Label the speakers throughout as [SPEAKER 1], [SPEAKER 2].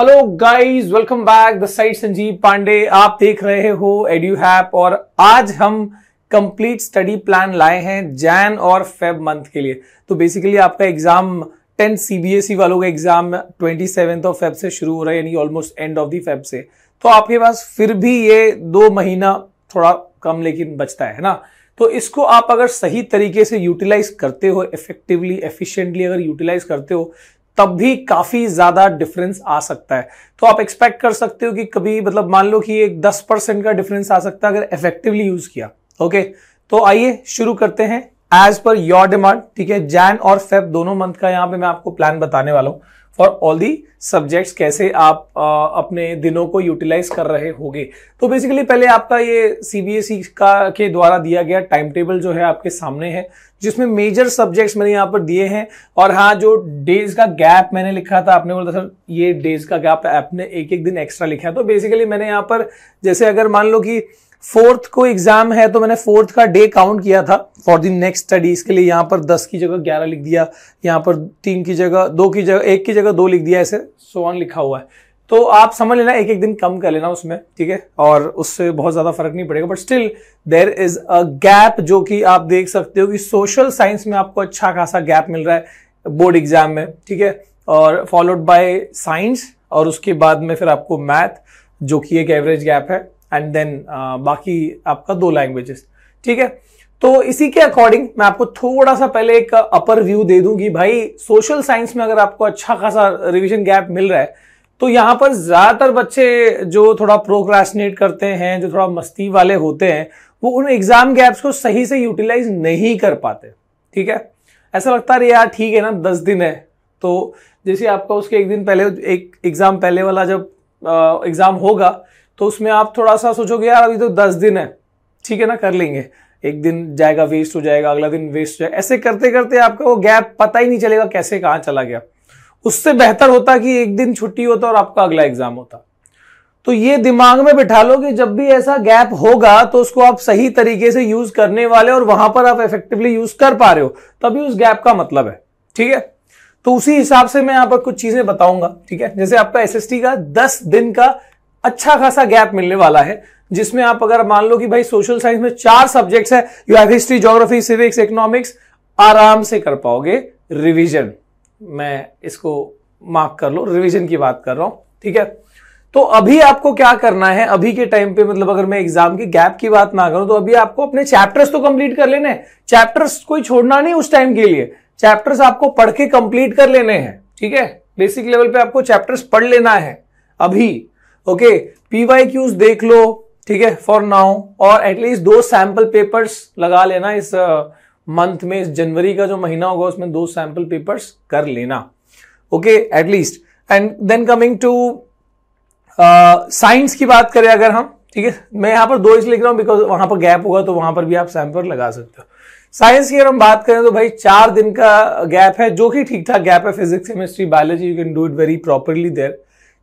[SPEAKER 1] Hello guys welcome back the side Sanjeev Pandey आप देख रहे हो एड्यू हैप और आज हम कंप्लीट स्टडी प्लान लाए हैं जैन और फेब मंथ के लिए तो बेसिकली आपका एग्जाम टेंथ सीबीएसई वालों का exam twenty seventh of Feb से शुरू हो रहा है यानी almost end of the Feb से तो आपके पास फिर भी ये दो महीना थोड़ा कम लेकिन बचता है ना तो इसको आप अगर सही तरीके से यूटिलाइज करते हो इफेक्टिवली एफिशिएंटली अगर यूटिलाइज करते हो तब भी काफी ज्यादा डिफरेंस आ सकता है तो आप एक्सपेक्ट कर सकते हो कि कभी मतलब मान लो कि एक दस परसेंट का डिफरेंस आ सकता है अगर इफेक्टिवली यूज किया ओके तो आइए शुरू करते हैं एज पर योर डिमांड ठीक है जैन और फेब दोनों मंथ का यहां पे मैं आपको प्लान बताने वाला हूं और ऑल दी सब्जेक्ट्स कैसे आप आ, अपने दिनों को यूटिलाइज कर रहे होंगे तो बेसिकली पहले आपका ये सीबीएसई e का के द्वारा दिया गया टाइम टेबल जो है आपके सामने है जिसमें मेजर सब्जेक्ट्स मैंने यहाँ पर दिए हैं और हाँ जो डेज का गैप मैंने लिखा था आपने बोला सर ये डेज का गैप आपने एक एक दिन एक्स्ट्रा लिखा है तो बेसिकली मैंने यहाँ पर जैसे अगर मान लो कि फोर्थ को एग्जाम है तो मैंने फोर्थ का डे काउंट किया था फॉर दी नेक्स्ट स्टडी इसके लिए यहाँ पर दस की जगह ग्यारह लिख दिया यहाँ पर तीन की जगह दो की जगह एक की जगह दो लिख दिया ऐसे सोवान लिखा हुआ है तो आप समझ लेना एक एक दिन कम कर लेना उसमें ठीक है और उससे बहुत ज्यादा फर्क नहीं पड़ेगा but still there is a gap जो कि आप देख सकते हो कि सोशल साइंस में आपको अच्छा खासा गैप मिल रहा है बोर्ड एग्जाम में ठीक है और फॉलोड बाय साइंस और उसके बाद में फिर आपको मैथ जो कि एक एवरेज गैप है एंड देन uh, बाकी आपका दो लैंग्वेजेस ठीक है तो इसी के अकॉर्डिंग मैं आपको थोड़ा सा पहले एक अपर व्यू दे दूंगी भाई सोशल साइंस में अगर आपको अच्छा खासा रिविजन गैप मिल रहा है तो यहाँ पर ज़्यादातर बच्चे जो थोड़ा प्रोग्रेसनेट करते हैं जो थोड़ा मस्ती वाले होते हैं वो उन एग्ज़ाम गैप्स को सही से यूटिलाइज नहीं कर पाते ठीक है ऐसा लगता है यार ठीक है ना दस दिन है तो जैसे आपका उसके एक दिन पहले एक एग्ज़ाम पहले वाला जब एग्ज़ाम uh, होगा तो उसमें आप थोड़ा सा सोचोगे यार अभी तो दस दिन है ठीक है ना कर लेंगे एक दिन जाएगा वेस्ट हो जाएगा अगला दिन वेस्ट हो जाएगा ऐसे करते करते आपका वो गैप पता ही नहीं चलेगा कैसे कहाँ चला गया उससे बेहतर होता कि एक दिन छुट्टी होता और आपका अगला एग्जाम होता तो ये दिमाग में बिठा लो कि जब भी ऐसा गैप होगा तो उसको आप सही तरीके से यूज करने वाले और वहां पर आप इफेक्टिवली यूज कर पा रहे हो तभी उस गैप का मतलब है ठीक है तो उसी हिसाब से मैं यहाँ पर कुछ चीजें बताऊंगा ठीक है जैसे आपका एसएसटी का दस दिन का अच्छा खासा गैप मिलने वाला है जिसमें आप अगर मान लो कि भाई सोशल साइंस में चार सब्जेक्ट्स है you have history geography civics economics आराम से कर पाओगे रिवीजन मैं इसको मार्क कर लो रिवीजन की बात कर रहा हूं ठीक है तो अभी आपको क्या करना है अभी के टाइम पे मतलब अगर मैं एग्जाम की गैप की बात ना करूं तो अभी आपको अपने चैप्टर्स तो कंप्लीट कर लेने चैप्टर्स कोई छोड़ना नहीं उस टाइम के लिए चैप्टर्स आपको पढ़ के कंप्लीट कर लेने हैं ठीक है बेसिक लेवल पे आपको चैप्टर्स पढ़ लेना है अभी ओके पीवाई क्यूज देख लो ठीक है फॉर नाउ और एटलीस्ट दो सैंपल पेपर्स लगा लेना इस मंथ uh, में इस जनवरी का जो महीना होगा उसमें दो सैंपल पेपर्स कर लेना okay at least and then coming to science की बात करें अगर हम ठीक है मैं यहां पर दो इस लिख रहा हूं बिकॉज वहां पर गैप होगा तो वहां पर भी आप सैंपल लगा सकते हो साइंस की अगर हम बात करें तो भाई चार दिन का गैप है जो कि ठीक ठाक गैप है physics chemistry biology you can do it very properly there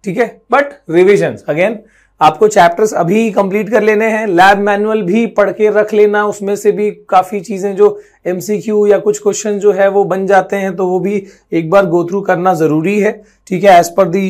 [SPEAKER 1] ठीक है बट रिविजन अगेन आपको चैप्टर्स अभी कंप्लीट कर लेने हैं लैब मैनुअल भी पढ़ के रख लेना उसमें से भी काफ़ी चीज़ें जो एमसीक्यू या कुछ क्वेश्चन जो है वो बन जाते हैं तो वो भी एक बार गो थ्रू करना ज़रूरी है ठीक है as per the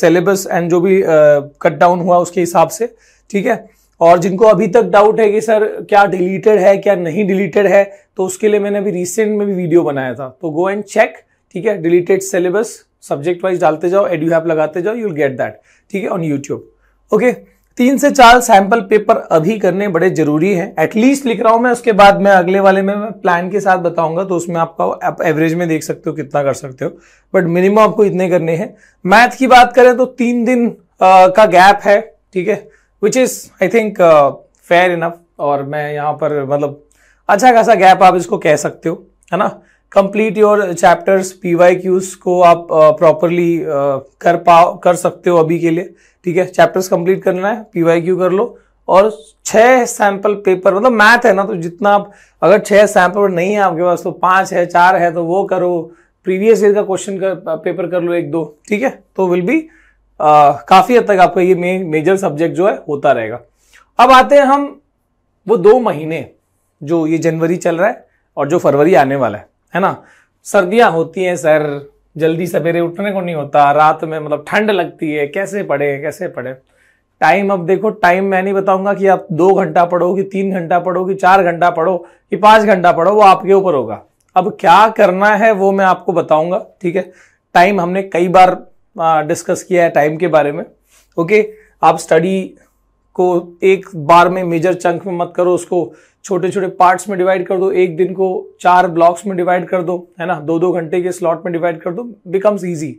[SPEAKER 1] syllabus and जो भी कट uh, डाउन हुआ उसके हिसाब से ठीक है और जिनको अभी तक डाउट है कि सर क्या डिलीटेड है क्या नहीं डिलीटेड है तो उसके लिए मैंने अभी रिसेंट में भी वीडियो बनाया था तो गो एंड चेक ठीक है डिलीटेड सिलेबस सब्जेक्ट वाइज डालते जाओ एड यू लगाते जाओ यूल गेट दैट ठीक है ऑन यूट्यूब ओके तीन से चार सैंपल पेपर अभी करने बड़े जरूरी है एटलीस्ट लिख रहा हूं मैं उसके बाद मैं अगले वाले में मैं प्लान के साथ बताऊंगा तो उसमें आपका आप एवरेज में देख सकते हो कितना कर सकते हो बट मिनिमम आपको इतने करने हैं मैथ की बात करें तो तीन दिन आ, का गैप है ठीक है which is I think fair enough और मैं यहाँ पर मतलब अच्छा खासा गैप आप इसको कह सकते हो है ना complete your chapters P Y Qs को आप प्रॉपरली uh, uh, कर पाओ कर सकते हो अभी के लिए ठीक है चैप्टर्स कंप्लीट करना है पी वाई क्यू कर लो और छह सैंपल पेपर मतलब मैथ है ना तो जितना आप अगर छह सैंपल नहीं है आपके पास तो पांच है चार है तो वो करो प्रीवियस ईयर का क्वेश्चन कर पेपर uh, कर लो एक दो ठीक है तो विल बी uh, काफी हद तक आपका ये मेन मेजर सब्जेक्ट जो है होता रहेगा अब आते हैं हम वो दो महीने जो ये जनवरी चल रहा है और जो फरवरी आने वाला है है ना सर्दियां होती हैं सर जल्दी सवेरे उठने को नहीं होता रात में मतलब ठंड लगती है कैसे पढ़े कैसे पढ़े टाइम अब देखो टाइम मैं नहीं बताऊंगा कि आप दो घंटा पढ़ो कि तीन घंटा पढ़ो कि चार घंटा पढ़ो कि पांच घंटा पढ़ो वो आपके ऊपर होगा अब क्या करना है वो मैं आपको बताऊंगा ठीक है टाइम हमने कई बार डिस्कस किया है टाइम के बारे में ओके आप स्टडी को एक बार में मेजर चंक में मत करो उसको छोटे छोटे पार्ट्स में डिवाइड कर दो एक दिन को चार ब्लॉक्स में डिवाइड कर दो है ना दो दो घंटे के स्लॉट में डिवाइड कर दो बिकम्स ईजी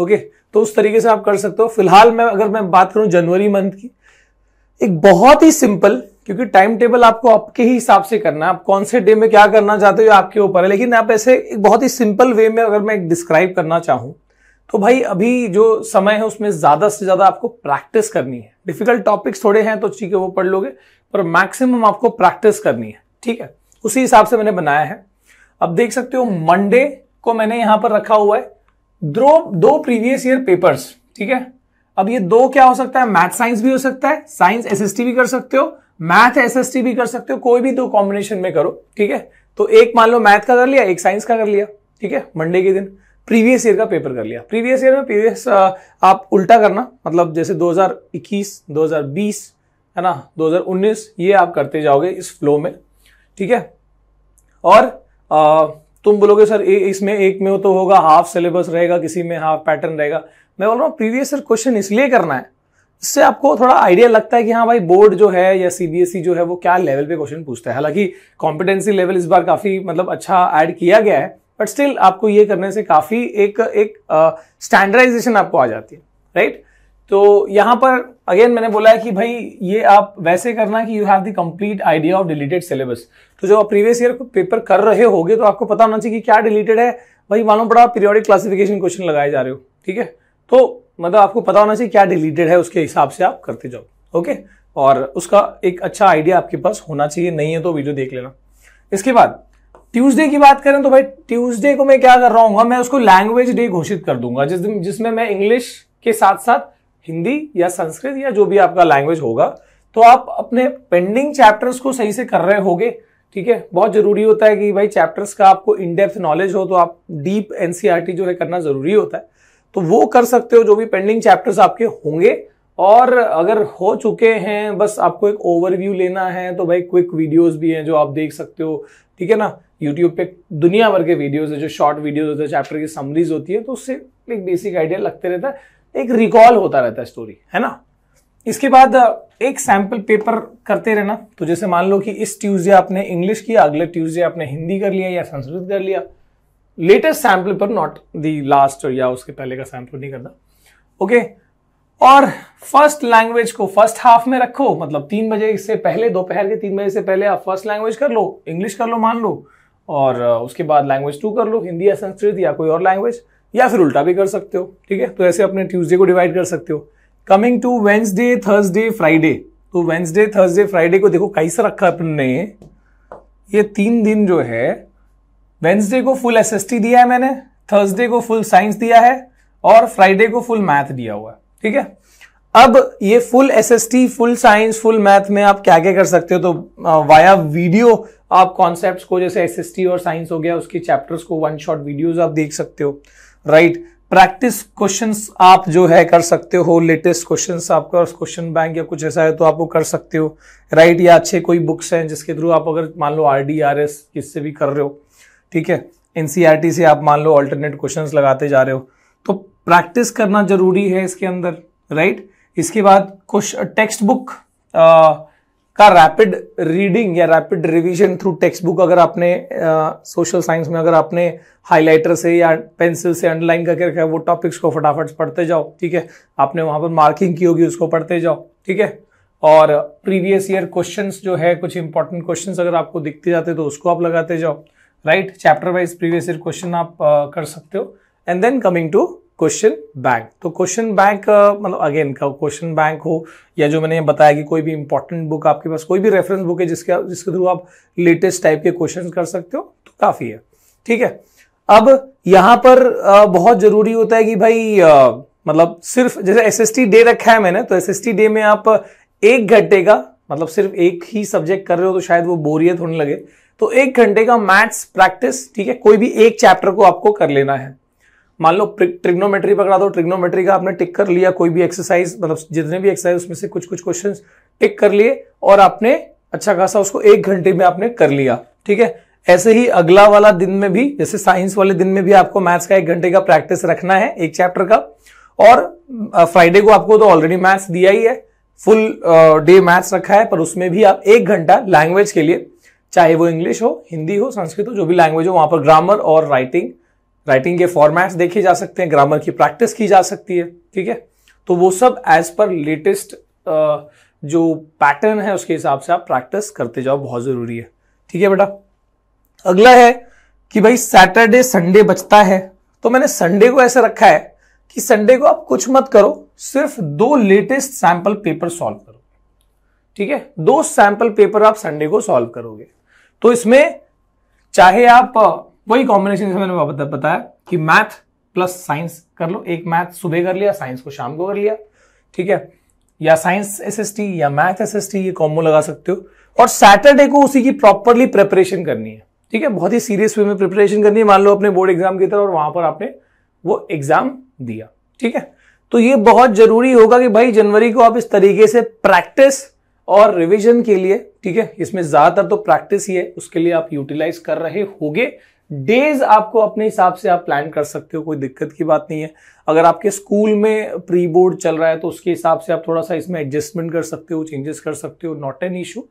[SPEAKER 1] ओके तो उस तरीके से आप कर सकते हो फिलहाल मैं अगर मैं बात करूं जनवरी मंथ की एक बहुत ही सिंपल क्योंकि टाइम टेबल आपको आपके ही हिसाब से करना है आप कौन से डे में क्या करना चाहते हो आपके ऊपर है लेकिन आप ऐसे एक बहुत ही सिंपल वे में अगर मैं डिस्क्राइब करना चाहूँ तो भाई अभी जो समय है उसमें ज्यादा से ज्यादा आपको प्रैक्टिस करनी है डिफिकल्ट टॉपिक्स थोड़े हैं तो ठीक है वो पढ़ लोगे पर मैक्सिमम आपको प्रैक्टिस करनी है ठीक है उसी हिसाब से मैंने बनाया है अब देख सकते हो मंडे को मैंने यहां पर रखा हुआ है दो दो प्रीवियस ईयर पेपर्स ठीक है अब ये दो क्या हो सकता है मैथ साइंस भी हो सकता है साइंस एसएसटी भी कर सकते हो मैथ एसएसटी भी कर सकते हो कोई भी दो कॉम्बिनेशन में करो ठीक है तो एक मान लो मैथ का कर लिया एक साइंस का कर लिया ठीक है मंडे के दिन प्रीवियस ईयर का पेपर कर लिया प्रीवियस ईयर में प्रीवियस आप उल्टा करना मतलब जैसे 2021 2020 है ना 2019 ये आप करते जाओगे इस फ्लो में ठीक है और आ, तुम बोलोगे सर इसमें एक में तो होगा हाफ सिलेबस रहेगा किसी में हाफ पैटर्न रहेगा मैं बोल रहा हूँ प्रीवियस ईयर क्वेश्चन इसलिए करना है इससे आपको थोड़ा आइडिया लगता है कि हाँ भाई बोर्ड जो है या सीबीएसई e जो है वो क्या लेवल पे क्वेश्चन पूछता है हालांकि कॉम्पिटेंसी लेवल इस बार काफी मतलब अच्छा ऐड किया गया है बट स्टिल आपको ये करने से काफी एक एक स्टैंडर्डाइजेशन आपको आ जाती है राइट right? तो यहाँ पर अगेन मैंने बोला है कि भाई ये आप वैसे करना कि you have the complete idea of deleted syllabus तो जब आप प्रीवियस ईयर पेपर कर रहे होगे तो आपको पता होना चाहिए कि क्या डिलीटेड है भाई मालूम पड़ा पीरियोडिक क्लासिफिकेशन क्वेश्चन लगाए जा रहे हो ठीक है तो मतलब आपको पता होना चाहिए क्या डिलीटेड है उसके हिसाब से आप करते जाओ ओके और उसका एक अच्छा आइडिया आपके पास होना चाहिए नहीं है तो वीडियो देख लेना इसके बाद ट्यूसडे की बात करें तो भाई ट्यूसडे को मैं क्या कर रहा हूँ मैं उसको लैंग्वेज डे घोषित कर दूंगा जिस दिन जिसमें मैं इंग्लिश के साथ साथ हिंदी या संस्कृत या जो भी आपका लैंग्वेज होगा तो आप अपने पेंडिंग चैप्टर्स को सही से कर रहे होगे ठीक है बहुत जरूरी होता है कि भाई चैप्टर्स का आपको इन डेप्थ नॉलेज हो तो आप डीप एनसीईआरटी e जो है करना जरूरी होता है तो वो कर सकते हो जो भी पेंडिंग चैप्टर्स आपके होंगे और अगर हो चुके हैं बस आपको एक ओवरव्यू लेना है तो भाई क्विक वीडियोस भी हैं जो आप देख सकते हो ठीक है ना यूट्यूब पे दुनिया भर के वीडियोस है जो शॉर्ट वीडियोस होते हैं चैप्टर की समरीज होती है तो उससे एक बेसिक आइडिया लगते रहता है एक रिकॉल होता रहता है स्टोरी है ना इसके बाद एक सैंपल पेपर करते रहना तो जैसे मान लो कि इस ट्यूसडे आपने इंग्लिश किया अगले ट्यूसडे आपने हिंदी कर लिया या संस्कृत कर लिया लेटेस्ट सैंपल पर नॉट दी लास्ट या उसके पहले का सैंपल नहीं करना ओके okay? और फर्स्ट लैंग्वेज को फर्स्ट हाफ में रखो मतलब तीन बजे से पहले दोपहर के तीन बजे से पहले आप फर्स्ट लैंग्वेज कर लो इंग्लिश कर लो मान लो और उसके बाद लैंग्वेज टू कर लो हिंदी या संस्कृत या कोई और लैंग्वेज या फिर उल्टा भी कर सकते हो ठीक है तो ऐसे अपने ट्यूसडे को डिवाइड कर सकते हो coming to Wednesday Thursday Friday तो वेंसडे थर्सडे फ्राइडे को देखो कैसे रखा अपन ने ये तीन दिन जो है वेंसडे को फुल एस दिया है मैंने थर्सडे को फुल साइंस दिया है और फ्राइडे को फुल मैथ दिया हुआ है ठीक है अब ये full T full science full math में आप क्या क्या कर सकते हो तो वाया वीडियो आप कॉन्सेप्ट्स को जैसे टी और साइंस हो गया उसके चैप्टर्स को वन शॉट वीडियोस आप देख सकते हो राइट प्रैक्टिस क्वेश्चंस आप जो है कर सकते हो लेटेस्ट क्वेश्चंस आपका क्वेश्चन बैंक या कुछ ऐसा है तो आप वो कर सकते हो राइट या अच्छे कोई बुक्स हैं जिसके थ्रू आप अगर मान लो आर डी आर एस किससे भी कर रहे हो ठीक है एनसीआरटी e से आप मान लो ऑल्टरनेट क्वेश्चन लगाते जा रहे हो तो प्रैक्टिस करना जरूरी है इसके अंदर राइट इसके बाद कुछ टेक्स्ट uh, बुक का रैपिड रीडिंग या rapid revision through text book अगर आपने सोशल साइंस में अगर आपने हाइलाइटर से या पेंसिल से अंडरलाइन करके रखा है वो टॉपिक्स को फटाफट पढ़ते जाओ ठीक है आपने वहां पर मार्किंग की होगी उसको पढ़ते जाओ ठीक है और प्रीवियस ईयर क्वेश्चन जो है कुछ इंपॉर्टेंट क्वेश्चन अगर आपको दिखते जाते तो उसको आप लगाते जाओ right chapter wise previous year question आप uh, कर सकते हो and then coming to question bank तो क्वेश्चन बैंक मतलब अगेन क्वेश्चन बैंक हो या जो मैंने बताया कि कोई भी इंपॉर्टेंट बुक आपके पास कोई भी रेफरेंस बुक है जिसके जिसके थ्रू आप लेटेस्ट टाइप के क्वेश्चन कर सकते हो तो काफ़ी है ठीक है अब यहां पर बहुत ज़रूरी होता है कि भाई मतलब सिर्फ जैसे एस एस डे रखा है मैंने तो एस डे में आप एक घंटे का मतलब सिर्फ एक ही सब्जेक्ट कर रहे हो तो शायद वो बोरियत होने लगे तो एक घंटे का मैथ्स प्रैक्टिस ठीक है कोई भी एक चैप्टर को आपको कर लेना है मान लो ट्रिग्नोमेट्री पकड़ा दो तो ट्रिग्नोमेट्री का आपने टिक कर लिया कोई भी एक्सरसाइज मतलब जितने भी एक्सरसाइज उसमें से कुछ कुछ क्वेश्चन टिक कर लिए और आपने अच्छा खासा उसको एक घंटे में आपने कर लिया ठीक है ऐसे ही अगला वाला दिन में भी जैसे साइंस वाले दिन में भी आपको मैथ्स का एक घंटे का प्रैक्टिस रखना है एक चैप्टर का और फ्राइडे को आपको तो ऑलरेडी मैथ्स दिया ही है फुल डे मैथ्स रखा है पर उसमें भी आप एक घंटा लैंग्वेज के लिए चाहे वो इंग्लिश हो हिंदी हो संस्कृत हो जो भी लैंग्वेज हो वहां पर ग्रामर और राइटिंग राइटिंग के फॉर्मेट्स देखे जा सकते हैं ग्रामर की प्रैक्टिस की जा सकती है ठीक है तो वो सब एज पर लेटेस्ट जो पैटर्न है उसके हिसाब से आप प्रैक्टिस करते जाओ बहुत जरूरी है ठीक है बेटा अगला है कि भाई सैटरडे संडे बचता है तो मैंने संडे को ऐसे रखा है कि संडे को आप कुछ मत करो सिर्फ दो लेटेस्ट सैंपल पेपर सॉल्व करो ठीक है दो सैंपल पेपर आप संडे को सॉल्व करोगे तो इसमें चाहे आप वही कॉम्बिनेशन जैसे मैंने बताया कि मैथ प्लस साइंस कर लो एक मैथ सुबह कर लिया साइंस को शाम को कर लिया ठीक है या साइंस एसएसटी या मैथ एसएसटी ये कॉम्बो लगा सकते हो और सैटरडे को उसी की प्रॉपरली प्रिपरेशन करनी है ठीक है बहुत ही सीरियस वे में प्रिपरेशन करनी है मान लो अपने बोर्ड एग्जाम की तरफ और वहां पर आपने वो एग्जाम दिया ठीक है तो ये बहुत जरूरी होगा कि भाई जनवरी को आप इस तरीके से प्रैक्टिस और रिवीजन के लिए ठीक है इसमें ज्यादातर तो प्रैक्टिस ही है उसके लिए आप यूटिलाइज कर रहे होगे डेज आपको अपने हिसाब से आप प्लान कर सकते हो कोई दिक्कत की बात नहीं है अगर आपके स्कूल में प्री बोर्ड चल रहा है तो उसके हिसाब से आप थोड़ा सा इसमें एडजस्टमेंट कर सकते हो चेंजेस कर सकते हो नॉट एन इशू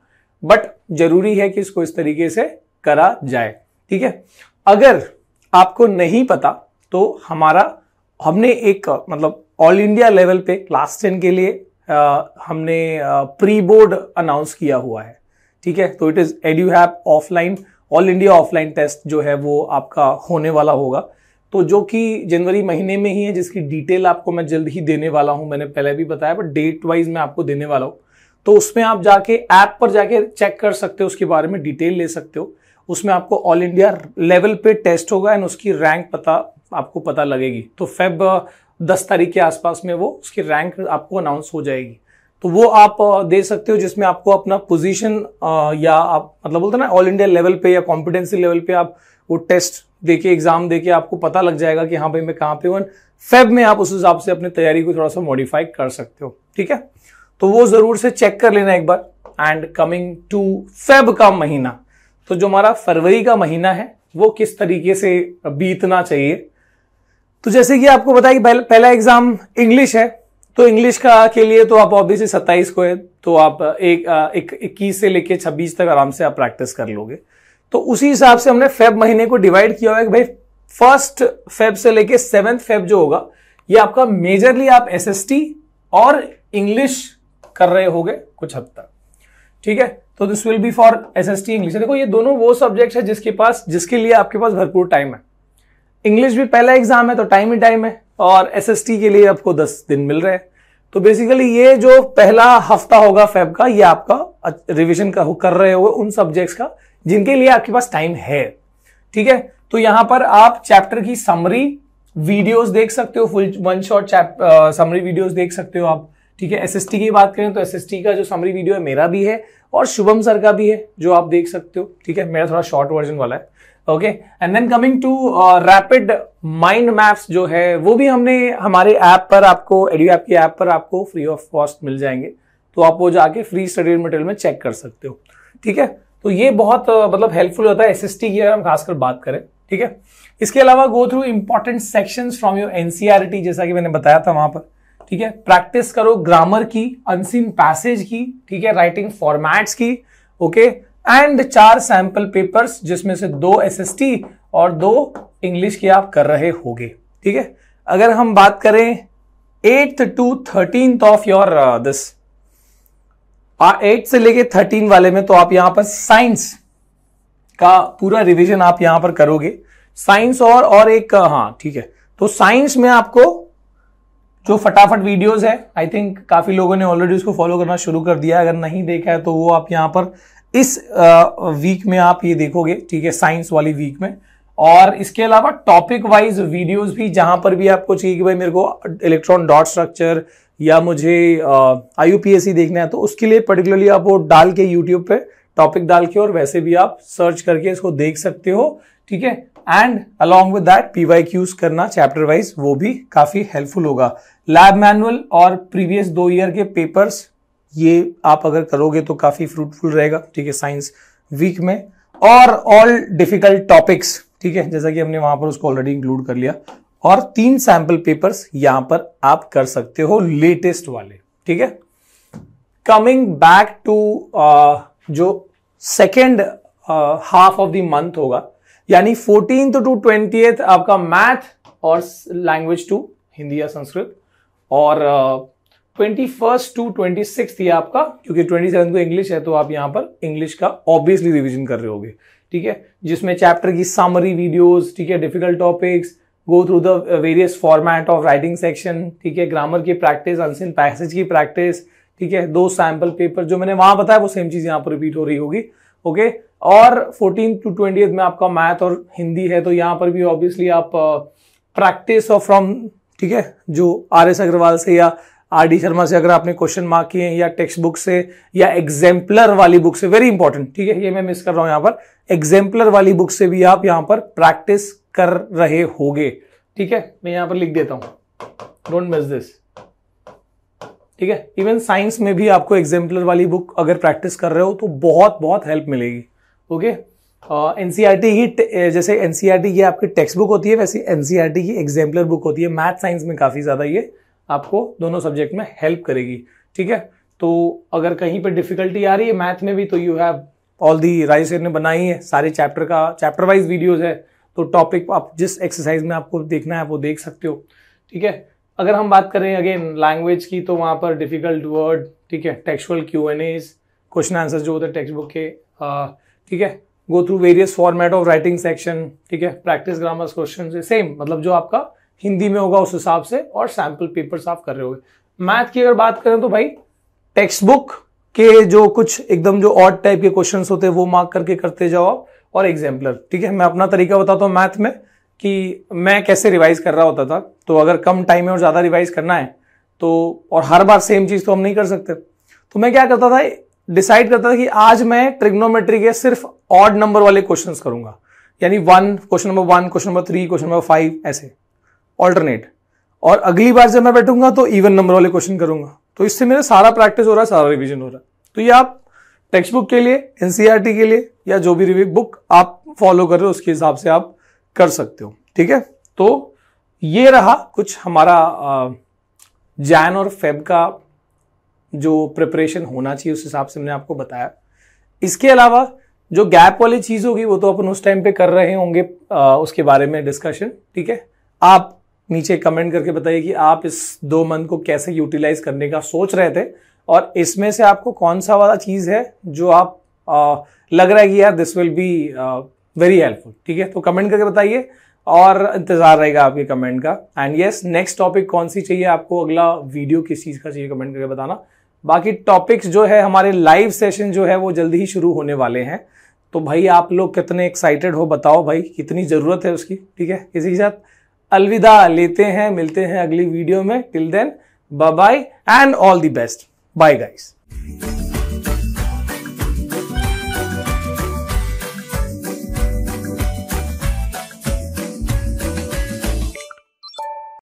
[SPEAKER 1] बट जरूरी है कि इसको इस तरीके से करा जाए ठीक है अगर आपको नहीं पता तो हमारा हमने एक मतलब ऑल इंडिया लेवल पे क्लास टेन के लिए आ, हमने प्री बोर्ड अनाउंस किया हुआ है ठीक है तो इट इज एड्यू हैप offline all India offline test जो है वो आपका होने वाला होगा तो जो कि जनवरी महीने में ही है जिसकी डिटेल आपको मैं जल्द ही देने वाला हूं मैंने पहले भी बताया बट डेट वाइज मैं आपको देने वाला हूं तो उसमें आप जाके ऐप पर जाके चेक कर सकते हो उसके बारे में डिटेल ले सकते हो उसमें आपको ऑल इंडिया लेवल पे टेस्ट होगा एंड उसकी रैंक पता आपको पता लगेगी तो फेब दस तारीख के आसपास में वो उसकी रैंक आपको अनाउंस हो जाएगी तो वो आप दे सकते हो जिसमें आपको अपना पोजीशन या आप मतलब बोलते ना ऑल इंडिया लेवल पे या कॉम्पिटेंसी लेवल पे आप वो टेस्ट देके एग्जाम देके आपको पता लग जाएगा कि हाँ भाई मैं कहाँ पे हूँ फेब में आप उस हिसाब से अपनी तैयारी को थोड़ा सा मॉडिफाई कर सकते हो ठीक है तो वो जरूर से चेक कर लेना एक बार एंड कमिंग टू फेब का महीना तो जो हमारा फरवरी का महीना है वो किस तरीके से बीतना चाहिए तो जैसे कि आपको बताया कि पहला एग्जाम इंग्लिश है तो इंग्लिश का के लिए तो आप ऑब्वियसली सत्ताईस को है तो आप एक इक्कीस से लेके छब्बीस तक आराम से आप प्रैक्टिस कर लोगे तो उसी हिसाब से हमने फेब महीने को डिवाइड किया हुआ है कि भाई फर्स्ट फेब से लेके सेवेंथ फेब जो होगा ये आपका मेजरली आप एस और इंग्लिश कर रहे होगे कुछ हद तक ठीक है तो this will be for S S T English देखो ये दोनों वो सब्जेक्ट है जिसके पास जिसके लिए आपके पास भरपूर टाइम है इंग्लिश भी पहला एग्जाम है तो टाइम ही टाइम है और एस के लिए आपको दस दिन मिल रहे हैं तो बेसिकली ये जो पहला हफ्ता होगा फेब का ये आपका रिविजन का कर रहे हो उन सब्जेक्ट्स का जिनके लिए आपके पास टाइम है ठीक है तो यहां पर आप चैप्टर की समरी वीडियोस देख सकते हो full one shot summary videos देख सकते हो आप ठीक है एसएसटी की बात करें तो एसएसटी का जो समरी वीडियो है मेरा भी है और शुभम सर का भी है जो आप देख सकते हो ठीक है मेरा थोड़ा शॉर्ट वर्जन वाला है okay and then coming to rapid mind maps जो है वो भी हमने हमारे ऐप पर आपको एडियो ऐप की ऐप पर आपको फ्री ऑफ कॉस्ट मिल जाएंगे तो आप वो जाके फ्री स्टडी मटेरियल में चेक कर सकते हो ठीक है तो ये बहुत uh, मतलब हेल्पफुल होता है एस की अगर हम खासकर बात करें ठीक है इसके अलावा go through important section from your NCERT जैसा कि मैंने बताया था वहां पर ठीक है प्रैक्टिस करो ग्रामर की अनसीन पैसेज की ठीक है राइटिंग फॉर्मेट्स की ओके okay? एंड चार सैंपल पेपर्स जिसमें से दो एसएसटी और दो इंग्लिश की आप कर रहे होगे ठीक है अगर हम बात करें eighth to thirteen of your this eighth से लेके थर्टीन वाले में तो आप यहां पर साइंस का पूरा रिवीजन आप यहां पर करोगे साइंस और और एक uh, हाँ ठीक है तो साइंस में आपको जो फटाफट वीडियोस है आई थिंक काफी लोगों ने ऑलरेडी उसको फॉलो करना शुरू कर दिया अगर नहीं देखा है तो वो आप यहां पर इस वीक में आप ये देखोगे ठीक है साइंस वाली वीक में और इसके अलावा टॉपिक वाइज वीडियोस भी जहां पर भी आपको चाहिए कि भाई मेरे को इलेक्ट्रॉन डॉट स्ट्रक्चर या मुझे आई देखना है तो उसके लिए पर्टिकुलरली आप वो डाल के यूट्यूब पे टॉपिक डाल के और वैसे भी आप सर्च करके इसको देख सकते हो ठीक है and along with that P Y Qs करना चैप्टर वाइज वो भी काफी हेल्पफुल होगा लैब मैनुअल और प्रीवियस दो ईयर के पेपर्स ये आप अगर करोगे तो काफ़ी फ्रूटफुल रहेगा ठीक है साइंस वीक में और ऑल डिफिकल्ट टॉपिक्स ठीक है जैसा कि हमने वहां पर उसको ऑलरेडी इंक्लूड कर लिया और तीन सैंपल पेपर्स यहां पर आप कर सकते हो लेटेस्ट वाले ठीक है कमिंग बैक टू जो second half of the month होगा यानी फोर्टीन टू ट्वेंटी आपका मैथ और लैंग्वेज टू हिंदी या संस्कृत और uh, twenty first to twenty six ये आपका क्योंकि ट्वेंटी सेवन को इंग्लिश है तो आप यहाँ पर इंग्लिश का ऑब्वियसली रिविजन कर रहे होगे ठीक है जिसमें चैप्टर की समरी वीडियोज ठीक है difficult topics go through the various format of writing section ठीक है ग्रामर की प्रैक्टिस अनसिन पैसेज की प्रैक्टिस ठीक है दो सैम्पल पेपर जो मैंने वहां बताया वो सेम चीज यहाँ पर रिपीट हो रही होगी ओके और फोर्टीन टू ट्वेंटी में आपका मैथ और हिंदी है तो यहाँ पर भी ऑब्वियसली आप प्रैक्टिस और फ्रॉम ठीक है जो आर एस अग्रवाल से या आर डी शर्मा से अगर आपने क्वेश्चन मार्क किए या टेक्स्ट बुक से या एग्जाम्पलर वाली बुक से वेरी इंपॉर्टेंट ठीक है ये मैं मिस कर रहा हूं यहां पर एग्जाम्पलर वाली बुक से भी आप यहां पर प्रैक्टिस कर रहे होगे ठीक है मैं यहां पर लिख देता हूं डोंट मिस दिस ठीक है इवन साइंस में भी आपको एग्जाम्पलर वाली बुक अगर प्रैक्टिस कर रहे हो तो बहुत बहुत हेल्प मिलेगी ओके एनसीईआरटी e ही जैसे एनसीईआरटी e की आपकी टेक्स्ट बुक होती है वैसे एनसीईआरटी e की एग्जाम्पलर बुक होती है मैथ साइंस में काफी ज्यादा ये आपको दोनों सब्जेक्ट में हेल्प करेगी ठीक है तो अगर कहीं पर डिफिकल्टी आ रही है मैथ में भी तो you have all the Rai sir ने बनाई है सारे चैप्टर का चैप्टर वाइज वीडियोज है तो टॉपिक आप जिस एक्सरसाइज में आपको देखना है वो देख सकते हो ठीक है अगर हम बात करें अगेन लैंग्वेज की तो वहाँ पर डिफिकल्ट वर्ड ठीक है textual Q and A's question answer जो होते हैं टेक्स्ट बुक के ठीक है go through various format of writing section ठीक है प्रैक्टिस ग्रामर्स क्वेश्चन सेम मतलब जो आपका हिंदी में होगा उस हिसाब से और सैम्पल पेपर आप कर रहे हो मैथ की अगर बात करें तो भाई टेक्स्ट बुक के जो कुछ एकदम जो ऑड टाइप के क्वेश्चन होते हैं वो मार्क करके करते जाओ आप और एग्जाम्पलर ठीक है मैं अपना तरीका बताता हूँ मैथ में कि मैं कैसे रिवाइज कर रहा होता था तो अगर कम टाइम में और ज़्यादा रिवाइज करना है तो और हर बार सेम चीज़ तो हम नहीं कर सकते तो मैं क्या करता था डिसाइड करता था कि आज मैं ट्रिग्नोमेट्री के सिर्फ ऑड नंबर वाले क्वेश्चन करूंगा यानी one question number one question number three question number five ऐसे ऑल्टरनेट और अगली बार जब मैं बैठूंगा तो इवन नंबर वाले क्वेश्चन करूंगा तो इससे मेरा सारा प्रैक्टिस हो रहा है सारा रिविजन हो रहा है तो ये आप टेक्स्ट बुक के लिए एनसीईआरटी e के लिए या जो भी बुक आप फॉलो कर रहे हो उसके हिसाब से आप कर सकते हो ठीक है तो ये रहा कुछ हमारा जैन और फेब का जो प्रिपरेशन होना चाहिए उस हिसाब से मैंने आपको बताया इसके अलावा जो गैप वाली चीज़ होगी वो तो अपन उस टाइम पे कर रहे होंगे उसके बारे में डिस्कशन ठीक है आप नीचे कमेंट करके बताइए कि आप इस दो मंथ को कैसे यूटिलाइज करने का सोच रहे थे और इसमें से आपको कौन सा वाला चीज़ है जो आप आ, लग रहा है कि यार this will be very helpful ठीक है तो कमेंट करके बताइए और इंतज़ार रहेगा आपके कमेंट का एंड यस नेक्स्ट टॉपिक कौन सी चाहिए आपको अगला वीडियो किस चीज़ का चाहिए कमेंट करके बताना बाकी टॉपिक्स जो है हमारे लाइव सेशन जो है वो जल्दी ही शुरू होने वाले हैं तो भाई आप लोग कितने एक्साइटेड हो बताओ भाई कितनी ज़रूरत है उसकी ठीक है किसी के साथ अलविदा लेते हैं मिलते हैं अगली वीडियो में till then bye bye and all the best bye guys